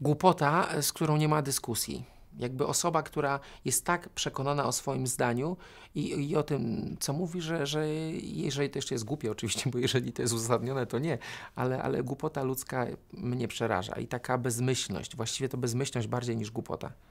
głupota, e, z którą nie ma dyskusji. Jakby osoba, która jest tak przekonana o swoim zdaniu i, i o tym, co mówi, że, że jeżeli to jeszcze jest głupie, oczywiście, bo jeżeli to jest uzasadnione, to nie, ale, ale głupota ludzka mnie przeraża i taka bezmyślność, właściwie to bezmyślność bardziej niż głupota.